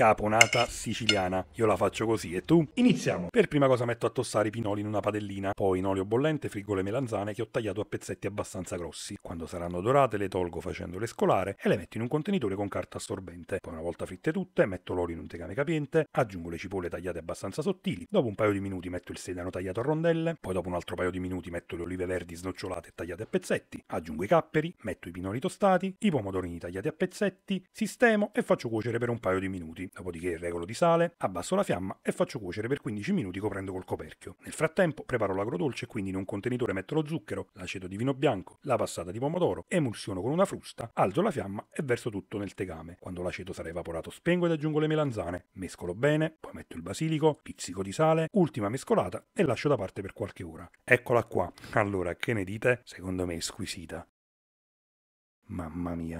caponata siciliana. Io la faccio così e tu? Iniziamo! Per prima cosa metto a tossare i pinoli in una padellina, poi in olio bollente friggo le melanzane che ho tagliato a pezzetti abbastanza grossi. Quando saranno dorate le tolgo facendole scolare e le metto in un contenitore con carta assorbente. Poi una volta fritte tutte metto l'olio in un tegame capiente, aggiungo le cipolle tagliate abbastanza sottili, dopo un paio di minuti metto il sedano tagliato a rondelle, poi dopo un altro paio di minuti metto le olive verdi snocciolate e tagliate a pezzetti, aggiungo i capperi, metto i pinoli tostati, i pomodorini tagliati a pezzetti, sistemo e faccio cuocere per un paio di minuti dopodiché regolo di sale, abbasso la fiamma e faccio cuocere per 15 minuti coprendo col coperchio. Nel frattempo preparo l'agrodolce, e quindi in un contenitore metto lo zucchero, l'aceto di vino bianco, la passata di pomodoro, emulsiono con una frusta, alzo la fiamma e verso tutto nel tegame. Quando l'aceto sarà evaporato spengo ed aggiungo le melanzane, mescolo bene, poi metto il basilico, pizzico di sale, ultima mescolata e lascio da parte per qualche ora. Eccola qua. Allora, che ne dite? Secondo me è squisita. Mamma mia.